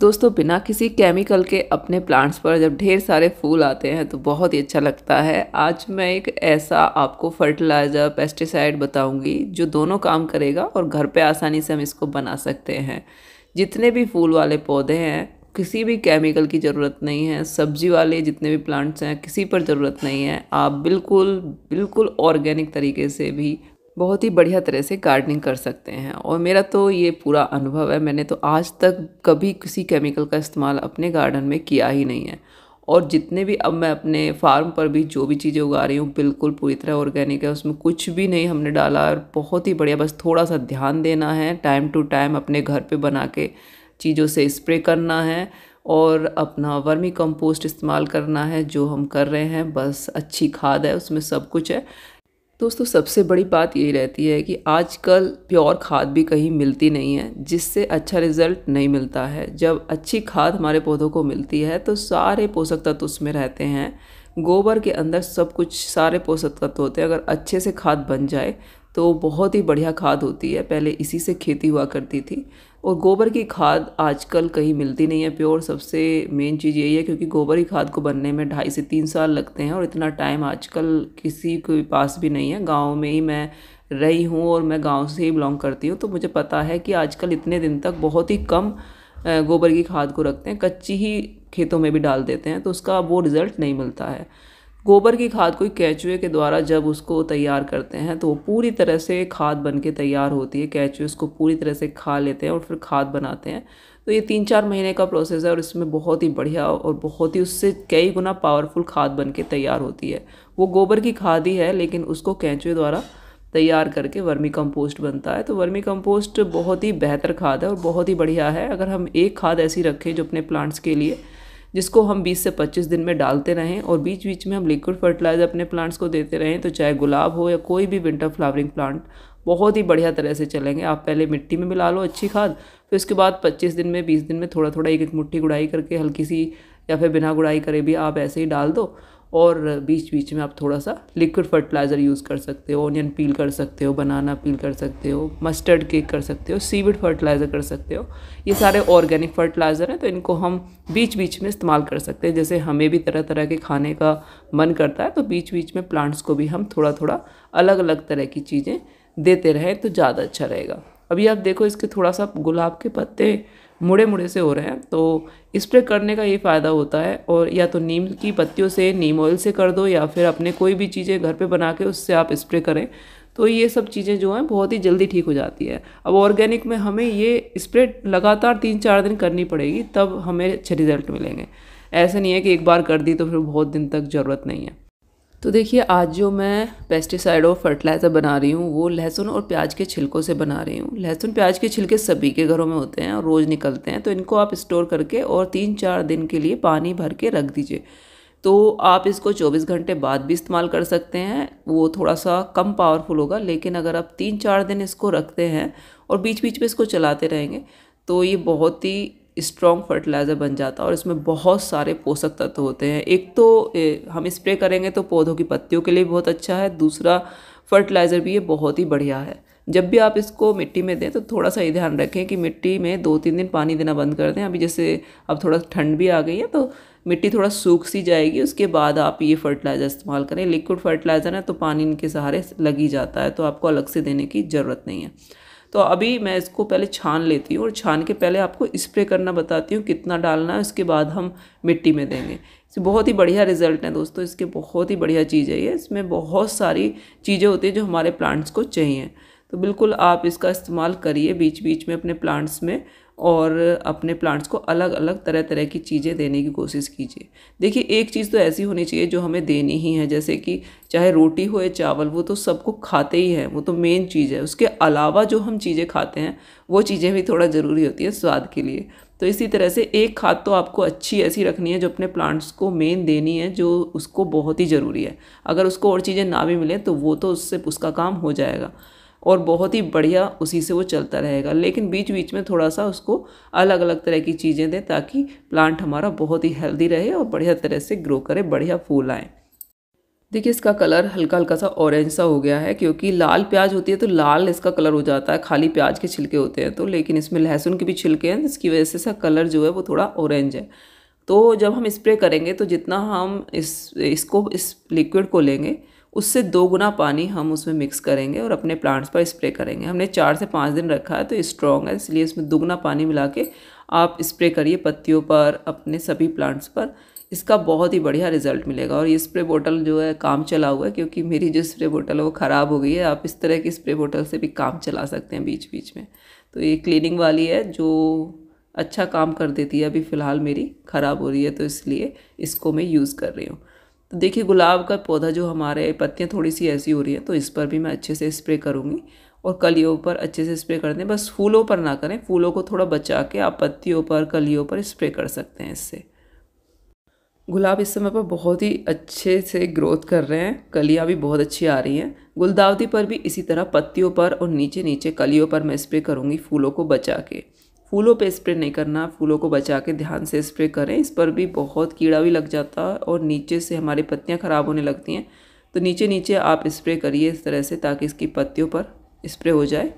दोस्तों बिना किसी केमिकल के अपने प्लांट्स पर जब ढेर सारे फूल आते हैं तो बहुत ही अच्छा लगता है आज मैं एक ऐसा आपको फर्टिलाइज़र पेस्टिसाइड बताऊंगी जो दोनों काम करेगा और घर पे आसानी से हम इसको बना सकते हैं जितने भी फूल वाले पौधे हैं किसी भी केमिकल की ज़रूरत नहीं है सब्जी वाले जितने भी प्लांट्स हैं किसी पर ज़रूरत नहीं है आप बिल्कुल बिल्कुल ऑर्गेनिक तरीके से भी बहुत ही बढ़िया तरह से गार्डनिंग कर सकते हैं और मेरा तो ये पूरा अनुभव है मैंने तो आज तक कभी किसी केमिकल का इस्तेमाल अपने गार्डन में किया ही नहीं है और जितने भी अब मैं अपने फार्म पर भी जो भी चीज़ें उगा रही हूँ बिल्कुल पूरी तरह ऑर्गेनिक है उसमें कुछ भी नहीं हमने डाला और बहुत ही बढ़िया बस थोड़ा सा ध्यान देना है टाइम टू टाइम अपने घर पर बना के चीज़ों से स्प्रे करना है और अपना वर्मी कंपोस्ट इस्तेमाल करना है जो हम कर रहे हैं बस अच्छी खाद है उसमें सब कुछ है दोस्तों सबसे बड़ी बात यही रहती है कि आजकल प्योर खाद भी कहीं मिलती नहीं है जिससे अच्छा रिजल्ट नहीं मिलता है जब अच्छी खाद हमारे पौधों को मिलती है तो सारे पोषक तत्व उसमें रहते हैं गोबर के अंदर सब कुछ सारे पोषक तत्व होते हैं अगर अच्छे से खाद बन जाए तो बहुत ही बढ़िया खाद होती है पहले इसी से खेती हुआ करती थी और गोबर की खाद आजकल कहीं मिलती नहीं है प्योर सबसे मेन चीज़ यही है क्योंकि गोबर की खाद को बनने में ढाई से तीन साल लगते हैं और इतना टाइम आजकल किसी के पास भी नहीं है गाँव में ही मैं रही हूँ और मैं गाँव से ही बिलोंग करती हूँ तो मुझे पता है कि आजकल इतने दिन तक बहुत ही कम गोबर की खाद को रखते हैं कच्ची ही खेतों में भी डाल देते हैं तो उसका वो रिज़ल्ट नहीं मिलता है गोबर की खाद कोई कैचुए के द्वारा जब उसको तैयार करते हैं तो वो पूरी तरह से खाद बन के तैयार होती है कैचुए उसको पूरी तरह से खा लेते हैं और फिर खाद बनाते हैं तो ये तीन चार महीने का प्रोसेस है और इसमें बहुत ही बढ़िया और बहुत ही उससे कई गुना पावरफुल खाद बन के तैयार होती है वो गोबर की खाद ही है लेकिन उसको कैचुए द्वारा तैयार करके वर्मी कंपोस्ट बनता है तो वर्मी कंपोस्ट बहुत ही बेहतर खाद है और बहुत ही बढ़िया है अगर हम एक खाद ऐसी रखें जो अपने प्लांट्स के लिए जिसको हम 20 से 25 दिन में डालते रहें और बीच बीच में हम लिक्विड फर्टिलाइज़र अपने प्लांट्स को देते रहें तो चाहे गुलाब हो या कोई भी विंटर फ्लावरिंग प्लांट बहुत ही बढ़िया तरह से चलेंगे आप पहले मिट्टी में मिला लो अच्छी खाद फिर उसके बाद 25 दिन में 20 दिन में थोड़ा थोड़ा एक एक मुट्ठी गुड़ाई करके हल्की सी या फिर बिना गुड़ाई करे भी आप ऐसे ही डाल दो और बीच बीच में आप थोड़ा सा लिक्विड फर्टिलाइज़र यूज़ कर सकते हो ओनियन पील कर सकते हो बनाना पील कर सकते हो मस्टर्ड केक कर सकते हो सीविड फर्टिलाइज़र कर सकते हो ये सारे ऑर्गेनिक फर्टिलाइज़र हैं तो इनको हम बीच बीच में इस्तेमाल कर सकते हैं जैसे हमें भी तरह तरह के खाने का मन करता है तो बीच बीच में प्लांट्स को भी हम थोड़ा थोड़ा अलग अलग तरह की चीज़ें देते रहें तो ज़्यादा अच्छा रहेगा अभी आप देखो इसके थोड़ा सा गुलाब के पत्ते मुड़े मुड़े से हो रहे हैं तो स्प्रे करने का ये फ़ायदा होता है और या तो नीम की पत्तियों से नीम ऑयल से कर दो या फिर अपने कोई भी चीज़ें घर पे बना के उससे आप स्प्रे करें तो ये सब चीज़ें जो हैं बहुत ही जल्दी ठीक हो जाती है अब ऑर्गेनिक में हमें ये स्प्रे लगातार तीन चार दिन करनी पड़ेगी तब हमें अच्छे रिजल्ट मिलेंगे ऐसा नहीं है कि एक बार कर दी तो फिर बहुत दिन तक ज़रूरत नहीं है तो देखिए आज जो मैं पेस्टिसाइड और फर्टिलाइज़र बना रही हूँ वो लहसुन और प्याज के छिलकों से बना रही हूँ लहसुन प्याज के छिलके सभी के घरों में होते हैं और रोज़ निकलते हैं तो इनको आप स्टोर करके और तीन चार दिन के लिए पानी भर के रख दीजिए तो आप इसको 24 घंटे बाद भी इस्तेमाल कर सकते हैं वो थोड़ा सा कम पावरफुल होगा लेकिन अगर आप तीन चार दिन इसको रखते हैं और बीच बीच में इसको चलाते रहेंगे तो ये बहुत ही स्ट्रॉन्ग फर्टिलाइज़र बन जाता है और इसमें बहुत सारे पोषक तत्व होते हैं एक तो हम स्प्रे करेंगे तो पौधों की पत्तियों के लिए बहुत अच्छा है दूसरा फर्टिलाइज़र भी ये बहुत ही बढ़िया है जब भी आप इसको मिट्टी में दें तो थोड़ा सा ये ध्यान रखें कि मिट्टी में दो तीन दिन पानी देना बंद कर दें अभी जैसे अब थोड़ा ठंड भी आ गई है तो मिट्टी थोड़ा सूख सी जाएगी उसके बाद आप ये फर्टिलाइज़र इस्तेमाल करें लिक्विड फर्टिलाइज़र है तो पानी इनके सहारे लग ही जाता है तो आपको अलग से देने की ज़रूरत नहीं है तो अभी मैं इसको पहले छान लेती हूँ और छान के पहले आपको स्प्रे करना बताती हूँ कितना डालना है उसके बाद हम मिट्टी में देंगे बहुत ही बढ़िया रिजल्ट है दोस्तों इसके बहुत ही बढ़िया चीज़ है ये इसमें बहुत सारी चीज़ें होती हैं जो हमारे प्लांट्स को चाहिए तो बिल्कुल आप इसका इस्तेमाल करिए बीच बीच में अपने प्लांट्स में और अपने प्लांट्स को अलग अलग तरह तरह की चीज़ें देने की कोशिश कीजिए देखिए एक चीज़ तो ऐसी होनी चाहिए जो हमें देनी ही है जैसे कि चाहे रोटी हो या चावल वो तो सबको खाते ही है वो तो मेन चीज़ है उसके अलावा जो हम चीज़ें खाते हैं वो चीज़ें भी थोड़ा ज़रूरी होती है स्वाद के लिए तो इसी तरह से एक खाद तो आपको अच्छी ऐसी रखनी है जो अपने प्लांट्स को मेन देनी है जो उसको बहुत ही ज़रूरी है अगर उसको और चीज़ें ना भी मिलें तो वो तो उससे उसका काम हो जाएगा और बहुत ही बढ़िया उसी से वो चलता रहेगा लेकिन बीच बीच में थोड़ा सा उसको अलग अलग तरह की चीज़ें दें ताकि प्लांट हमारा बहुत ही हेल्दी रहे और बढ़िया तरह से ग्रो करे बढ़िया फूल आएँ देखिए इसका कलर हल्का हल्का सा ऑरेंज सा हो गया है क्योंकि लाल प्याज होती है तो लाल इसका कलर हो जाता है खाली प्याज के छिलके होते हैं तो लेकिन इसमें लहसुन के भी छिलके हैं इसकी वजह से इसका कलर जो है वो थोड़ा ऑरेंज है तो जब हम स्प्रे करेंगे तो जितना हम इस इसको इस लिक्विड को लेंगे उससे दो गुना पानी हम उसमें मिक्स करेंगे और अपने प्लांट्स पर स्प्रे करेंगे हमने चार से पाँच दिन रखा है तो स्ट्रॉन्ग है इसलिए इसमें दोगुना पानी मिला के आप स्प्रे करिए पत्तियों पर अपने सभी प्लांट्स पर इसका बहुत ही बढ़िया रिजल्ट मिलेगा और ये स्प्रे बोतल जो है काम चला हुआ है क्योंकि मेरी जो स्प्रे बोतल है वो ख़राब हो गई है आप इस तरह की स्प्रे बोतल से भी काम चला सकते हैं बीच बीच में तो ये क्लीनिंग वाली है जो अच्छा काम कर देती है अभी फ़िलहाल मेरी ख़राब हो रही है तो इसलिए इसको मैं यूज़ कर रही हूँ तो देखिए गुलाब का पौधा जो हमारे पत्तियाँ थोड़ी सी ऐसी हो रही है तो इस पर भी मैं अच्छे से स्प्रे करूँगी और कलियों पर अच्छे से स्प्रे कर दें बस फूलों पर ना करें फूलों को थोड़ा बचा के आप पत्तियों पर कलियों पर स्प्रे कर सकते हैं इससे गुलाब इस समय पर बहुत ही अच्छे से ग्रोथ कर रहे हैं कलियाँ भी बहुत अच्छी आ रही हैं गुलदावती पर भी इसी तरह पत्तियों पर और नीचे नीचे कलियों पर मैं स्प्रे करूँगी फूलों को बचा के फूलों पे स्प्रे नहीं करना फूलों को बचा के ध्यान से स्प्रे करें इस पर भी बहुत कीड़ा भी लग जाता है और नीचे से हमारी पत्तियाँ ख़राब होने लगती हैं तो नीचे नीचे आप स्प्रे करिए इस तरह से ताकि इसकी पत्तियों पर स्प्रे हो जाए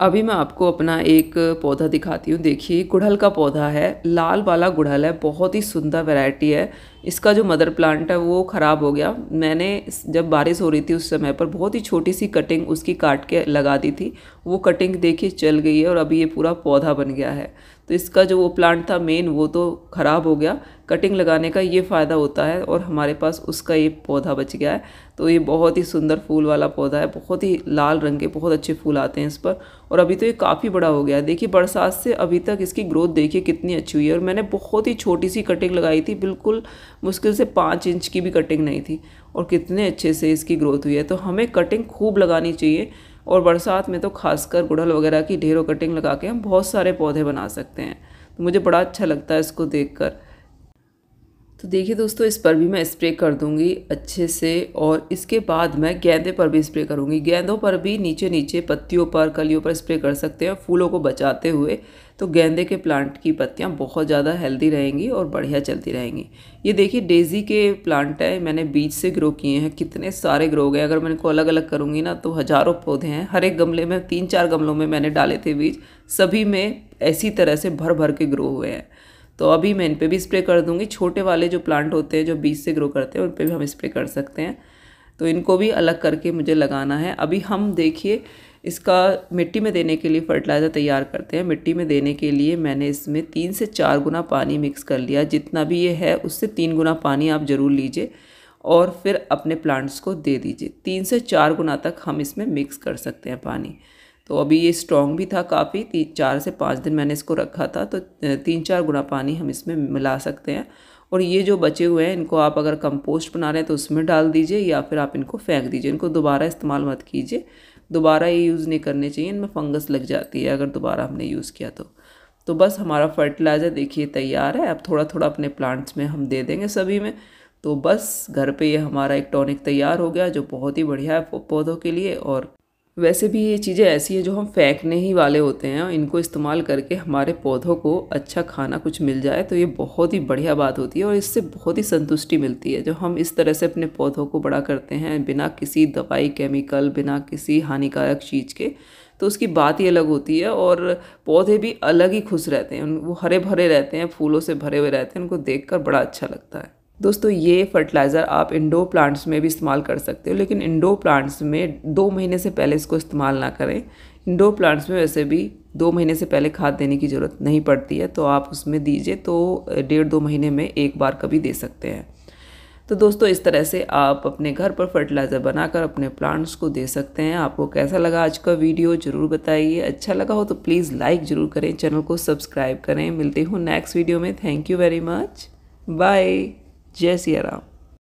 अभी मैं आपको अपना एक पौधा दिखाती हूँ देखिए गुड़हल का पौधा है लाल वाला गुड़हल है बहुत ही सुंदर वैरायटी है इसका जो मदर प्लांट है वो ख़राब हो गया मैंने जब बारिश हो रही थी उस समय पर बहुत ही छोटी सी कटिंग उसकी काट के लगा दी थी वो कटिंग देखिए चल गई है और अभी ये पूरा पौधा बन गया है तो इसका जो वो प्लांट था मेन वो तो ख़राब हो गया कटिंग लगाने का ये फ़ायदा होता है और हमारे पास उसका ये पौधा बच गया है तो ये बहुत ही सुंदर फूल वाला पौधा है बहुत ही लाल रंग के बहुत अच्छे फूल आते हैं इस पर और अभी तो ये काफ़ी बड़ा हो गया है देखिए बरसात से अभी तक इसकी ग्रोथ देखिए कितनी अच्छी हुई है और मैंने बहुत ही छोटी सी कटिंग लगाई थी बिल्कुल मुश्किल से पाँच इंच की भी कटिंग नहीं थी और कितने अच्छे से इसकी ग्रोथ हुई है तो हमें कटिंग खूब लगानी चाहिए और बरसात में तो खासकर गुड़हल वगैरह की ढेरों कटिंग लगा के हम बहुत सारे पौधे बना सकते हैं तो मुझे बड़ा अच्छा लगता है इसको देख कर तो देखिए दोस्तों इस पर भी मैं स्प्रे कर दूंगी अच्छे से और इसके बाद मैं गेंदे पर भी स्प्रे करूंगी गेंदों पर भी नीचे नीचे पत्तियों पर कलियों पर स्प्रे कर सकते हैं फूलों को बचाते हुए तो गेंदे के प्लांट की पत्तियाँ बहुत ज़्यादा हेल्दी रहेंगी और बढ़िया चलती रहेंगी ये देखिए डेज़ी के प्लांट है मैंने बीज से ग्रो किए हैं कितने सारे ग्रो गए अगर मैं इनको अलग अलग करूँगी ना तो हज़ारों पौधे हैं हर एक गमले में तीन चार गमलों में मैंने डाले थे बीज सभी में ऐसी तरह से भर भर के ग्रो हुए हैं तो अभी मैं इन पर भी स्प्रे कर दूँगी छोटे वाले जो प्लांट होते हैं जो बीज से ग्रो करते हैं उन पर भी हम स्प्रे कर सकते हैं तो इनको भी अलग करके मुझे लगाना है अभी हम देखिए इसका मिट्टी में देने के लिए फर्टिलाइज़र तैयार करते हैं मिट्टी में देने के लिए मैंने इसमें तीन से चार गुना पानी मिक्स कर लिया जितना भी ये है उससे तीन गुना पानी आप ज़रूर लीजिए और फिर अपने प्लांट्स को दे दीजिए तीन से चार गुना तक हम इसमें मिक्स कर सकते हैं पानी तो अभी ये स्ट्रॉन्ग भी था काफ़ी तीन चार से पाँच दिन मैंने इसको रखा था तो तीन चार गुना पानी हम इसमें मिला सकते हैं और ये जो बचे हुए हैं इनको आप अगर कंपोस्ट बना रहे हैं तो उसमें डाल दीजिए या फिर आप इनको फेंक दीजिए इनको दोबारा इस्तेमाल मत कीजिए दोबारा ये यूज़ नहीं करने चाहिए इनमें फंगस लग जाती है अगर दोबारा हमने यूज़ किया तो तो बस हमारा फर्टिलाइज़र देखिए तैयार है अब थोड़ा थोड़ा अपने प्लांट्स में हम दे देंगे सभी में तो बस घर पे ये हमारा एक टॉनिक तैयार हो गया जो बहुत ही बढ़िया है पौधों के लिए और वैसे भी ये चीज़ें ऐसी हैं जो हम फेंकने ही वाले होते हैं और इनको इस्तेमाल करके हमारे पौधों को अच्छा खाना कुछ मिल जाए तो ये बहुत ही बढ़िया बात होती है और इससे बहुत ही संतुष्टि मिलती है जो हम इस तरह से अपने पौधों को बड़ा करते हैं बिना किसी दवाई केमिकल बिना किसी हानिकारक चीज़ के तो उसकी बात ही अलग होती है और पौधे भी अलग ही खुश रहते हैं वो हरे भरे रहते हैं फूलों से भरे हुए रहते हैं उनको देख बड़ा अच्छा लगता है दोस्तों ये फर्टिलाइज़र आप इंडोर प्लांट्स में भी इस्तेमाल कर सकते हो लेकिन इंडोर प्लांट्स में दो महीने से पहले इसको इस्तेमाल ना करें इंडोर प्लांट्स में वैसे भी दो महीने से पहले खाद देने की ज़रूरत नहीं पड़ती है तो आप उसमें दीजिए तो डेढ़ दो महीने में एक बार कभी दे सकते हैं तो दोस्तों इस तरह से आप अपने घर पर फर्टिलाइज़र बनाकर अपने प्लांट्स को दे सकते हैं आपको कैसा लगा आज का वीडियो ज़रूर बताइए अच्छा लगा हो तो प्लीज़ लाइक ज़रूर करें चैनल को सब्सक्राइब करें मिलते हूँ नेक्स्ट वीडियो में thank you very much bye जय सिया राम